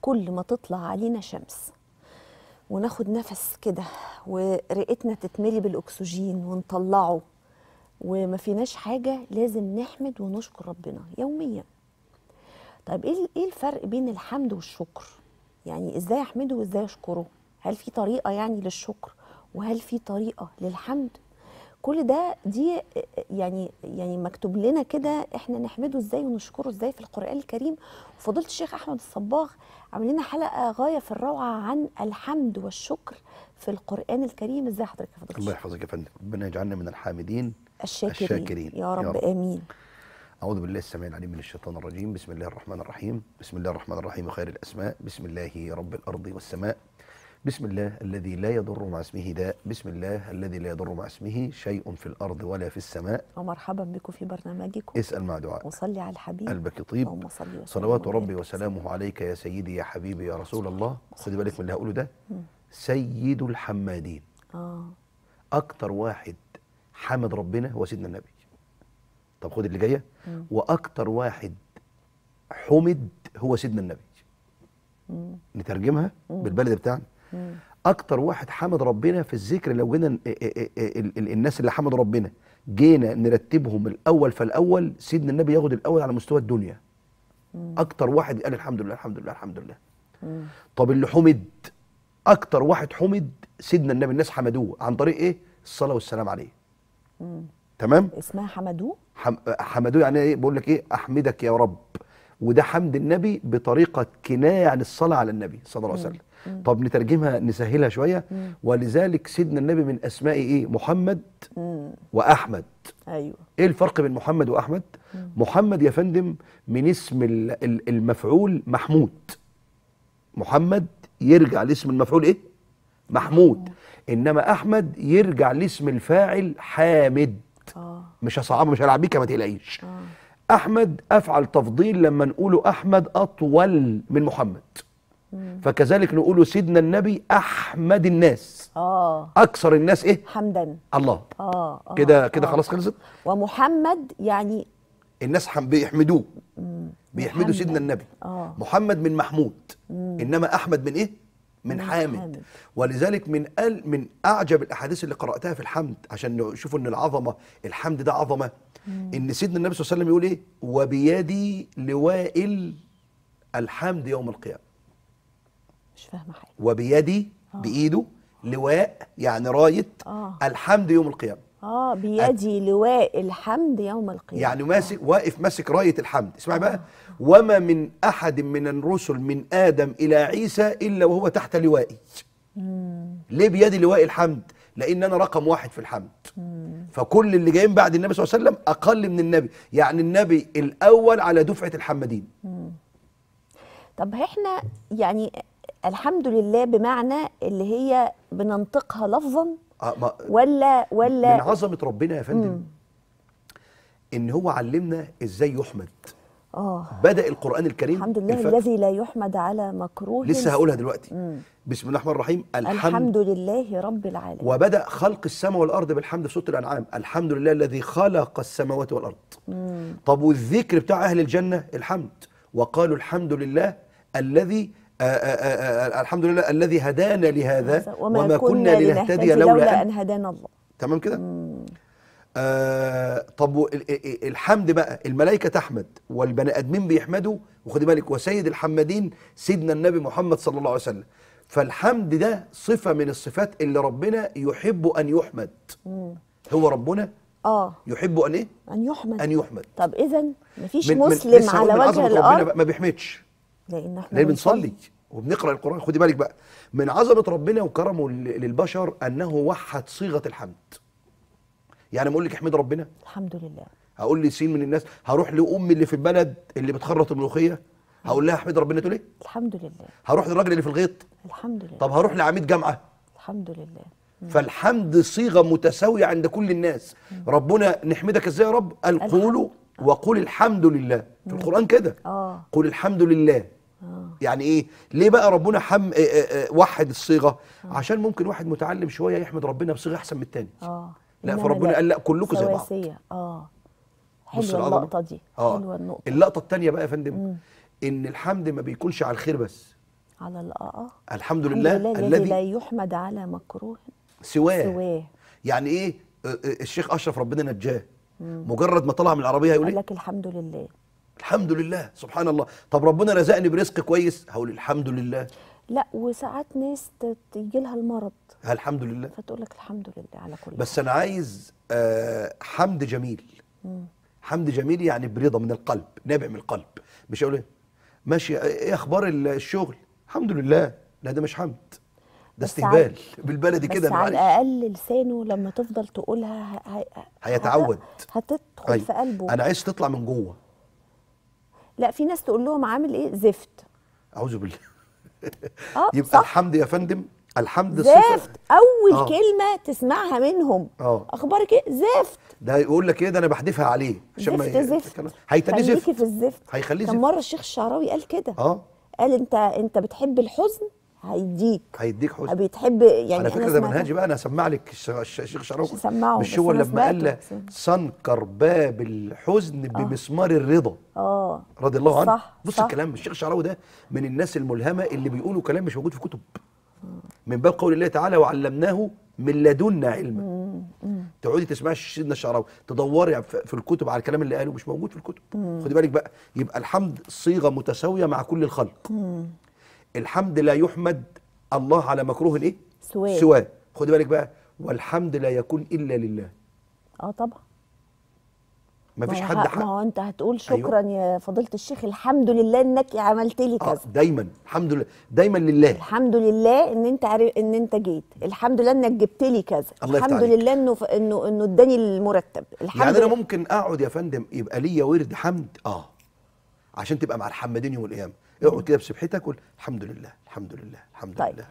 كل ما تطلع علينا شمس وناخد نفس كده ورئتنا تتملي بالاكسجين ونطلعه وما فيناش حاجه لازم نحمد ونشكر ربنا يوميا طيب ايه ايه الفرق بين الحمد والشكر يعني ازاي احمده وازاي اشكره هل في طريقه يعني للشكر وهل في طريقه للحمد كل ده دي يعني يعني مكتوب لنا كده احنا نحمده ازاي ونشكره ازاي في القران الكريم وفضيله الشيخ احمد الصباغ عامل لنا حلقه غايه في الروعه عن الحمد والشكر في القران الكريم ازاي حضرتك يا فضيله الله يحفظك يا فندم ربنا يجعلنا من الحامدين الشاكرين, الشاكرين. يا, رب يا رب امين أعوذ بالله السميع العليم من الشيطان الرجيم بسم الله الرحمن الرحيم بسم الله الرحمن الرحيم خير الأسماء بسم الله رب الأرض والسماء بسم الله الذي لا يضر مع اسمه داء بسم الله الذي لا يضر مع اسمه شيء في الأرض ولا في السماء ومرحبا بكم في برنامجكم اسأل مع دعاء وصلي على الحبيب قلبك طيب صلوات ربي وسلامه عليك يا سيدي يا حبيبي يا رسول الله خدي بالك من اللي هقوله ده سيد الحمادين آه. أكتر واحد حمد ربنا هو سيدنا النبي طب خد اللي جاية وأكتر واحد حمد هو سيدنا النبي مم. نترجمها مم. بالبلد بتاعنا اكتر واحد حمد ربنا في الذكر لو جينا الناس اللي حمدوا ربنا جينا نرتبهم الاول فالاول سيدنا النبي ياخد الاول على مستوى الدنيا اكتر واحد قال الحمد لله الحمد لله الحمد لله طب اللي حمد اكتر واحد حمد سيدنا النبي الناس حمدوه عن طريق ايه الصلاه والسلام عليه تمام اسمها حمدوه حم... حمدوه يعني ايه بقول لك ايه احمدك يا رب وده حمد النبي بطريقه كنايه عن الصلاه على النبي صلى الله عليه وسلم مم. طب نترجمها نسهلها شويه مم. ولذلك سيدنا النبي من اسماء ايه محمد مم. واحمد ايوه ايه الفرق بين محمد واحمد مم. محمد يا فندم من اسم المفعول محمود محمد يرجع لاسم المفعول ايه محمود مم. انما احمد يرجع لاسم الفاعل حامد آه. مش هصعب مش هلعب بيك ما تقلقيش آه. احمد افعل تفضيل لما نقوله احمد اطول من محمد فكذلك نقول سيدنا النبي احمد الناس اه اكثر الناس ايه حمدا الله اه, آه كده آه. كده خلاص خلصت ومحمد يعني الناس بيحمدوه بيحمدوا سيدنا النبي أوه. محمد من محمود مم. انما احمد من ايه من, من حامد. ولذلك من قال من اعجب الاحاديث اللي قراتها في الحمد عشان نشوف ان العظمه الحمد ده عظمه مم. ان سيدنا النبي صلى الله عليه وسلم يقول ايه وبيدي لواء الحمد يوم القيامه مش فاهمه حاجه وبيدي آه. بايده لواء يعني رايه آه. الحمد يوم القيامه اه بيدي أت... لواء الحمد يوم القيامه يعني ماسك آه. واقف ماسك رايه الحمد اسمعي آه. بقى وما من احد من الرسل من ادم الى عيسى الا وهو تحت لوائي مم. ليه بيدي لواء الحمد لان انا رقم واحد في الحمد مم. فكل اللي جايين بعد النبي صلى الله عليه وسلم اقل من النبي يعني النبي الاول على دفعه الحمدين مم. طب احنا يعني الحمد لله بمعنى اللي هي بننطقها لفظا آه، ولا ولا من عظمه ربنا يا فندم ان هو علمنا ازاي يحمد اه بدا القران الكريم الحمد لله الفتح. الذي لا يحمد على مكروه لسه هقولها دلوقتي مم. بسم الله الرحمن الرحيم الحمد, الحمد لله رب العالمين وبدا خلق السماء والارض بالحمد في سوره الانعام الحمد لله الذي خلق السماوات والارض مم. طب والذكر بتاع اهل الجنه الحمد وقالوا الحمد لله الذي آه، آه، آه، الحمد لله الذي هدانا لهذا وما, وما كنا, كنا لنهتدي لولا, لولا أن هدانا الله تمام كده آه طب الحمد بقى الملائكة تحمد والبني آدمين بيحمدوا وخدي بالك وسيد الحمادين سيدنا النبي محمد صلى الله عليه وسلم فالحمد ده صفة من الصفات اللي ربنا يحب أن يحمد مم. هو ربنا اه يحب أن إيه؟ أن يحمد أن يحمد طب إذا مفيش من مسلم من على وجه الأرض ما بيحمدش لان احنا بنصلي وبنقرا القران خدي بالك بقى من عظمه ربنا وكرمه للبشر انه وحد صيغه الحمد يعني ما اقول لك احمد ربنا الحمد لله هقول لي سين من الناس هروح لام اللي في البلد اللي بتخرط الملوخيه هقول لها احمد ربنا تقول ايه الحمد لله هروح للراجل اللي في الغيط الحمد لله طب هروح لعميد جامعه الحمد لله فالحمد صيغه متساويه عند كل الناس مم. ربنا نحمدك ازاي يا رب قال قولوا وقول الحمد لله في القران كده آه. الحمد لله يعني ايه ليه بقى ربنا حم آه، آه، آه، وحد الصيغه عشان ممكن واحد متعلم شويه يحمد ربنا بصيغه احسن من الثاني اه لا فربنا قال لا كلكم زي بعض اه حلوه اللقطه دي آه. حلوه النقطه اللقطه الثانيه بقى يا فندم مم. ان الحمد ما بيكونش على الخير بس على الآه الحمد لله, الحمد لله الذي لا يحمد على مكروه سواه سواه يعني ايه الشيخ اشرف ربنا نجاه مجرد ما طلع من العربيه هيقول إيه؟ لك الحمد لله الحمد لله سبحان الله طب ربنا رزقني برزق كويس هقول الحمد لله لا وساعات ناس تيجي لها المرض الحمد لله فتقول لك الحمد لله على كل بس حاجة. انا عايز آه حمد جميل مم. حمد جميل يعني برضا من القلب نابع من القلب مش اقول إيه؟ ماشي ايه اخبار الشغل الحمد لله لا ده مش حمد ده استهبال بالبلدي كده بس على الاقل لسانه لما تفضل تقولها هيتعود هتدخل أي. في طيب. قلبه انا عايز تطلع من جوه لا في ناس تقول لهم عامل ايه زفت اعوذ بالله اه يبقى صح. الحمد يا فندم الحمد زفت اول آه. كلمه تسمعها منهم آه. اخبارك ايه زفت ده يقول لك ايه ده انا بحدفها عليه عشان زفت ما زفت هيتني زفت في الزفت هيخليه زفت كان مره الشيخ الشعراوي قال كده اه قال انت انت بتحب الحزن هيديك هيديك حسن بيتحب يعني على فكره ده منهجي بقى انا هسمع لك الشيخ شراوي مش هو لما قال سنكر باب الحزن آه. بمسمار الرضا اه رضي الله عنه صح بص صح الكلام الشيخ شراوي ده من الناس الملهمه اللي بيقولوا كلام مش موجود في كتب من باب قول الله تعالى وعلمناه من لدنا علما تقعدي تسمعي سيدنا الشعراوي تدوري في الكتب على الكلام اللي قاله مش موجود في الكتب خدي بالك بقى يبقى الحمد صيغه متساويه مع كل الخلق مم. الحمد لا يحمد الله على مكروه الايه سواه سواه خدي بالك بقى والحمد لا يكون الا لله اه طبعا مفيش حد حق ما هو انت هتقول أيوه. شكرا أيوة. يا فضيله الشيخ الحمد لله انك عملت لي آه، كذا آه دايما الحمد لله دايما لله الحمد لله ان انت عارف ان انت جيت الحمد لله انك جبت لي كذا الله الحمد لله انه ف... انه انه اداني المرتب الحمد يعني انا ممكن اقعد يا فندم يبقى ليا ورد حمد اه عشان تبقى مع الحمدين يوم القيامه اقعد كده بسبحتك قول الحمد لله الحمد لله الحمد طيب. لله